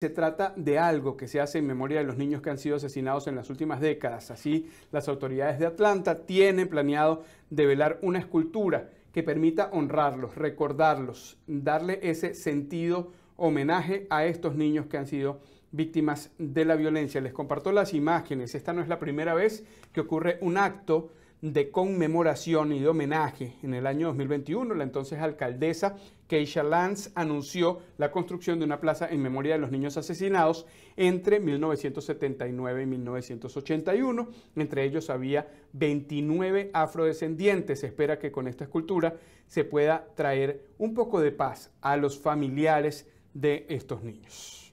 Se trata de algo que se hace en memoria de los niños que han sido asesinados en las últimas décadas. Así, las autoridades de Atlanta tienen planeado develar una escultura que permita honrarlos, recordarlos, darle ese sentido homenaje a estos niños que han sido víctimas de la violencia. Les comparto las imágenes. Esta no es la primera vez que ocurre un acto de conmemoración y de homenaje. En el año 2021, la entonces alcaldesa Keisha Lance anunció la construcción de una plaza en memoria de los niños asesinados entre 1979 y 1981. Entre ellos había 29 afrodescendientes. Se espera que con esta escultura se pueda traer un poco de paz a los familiares de estos niños.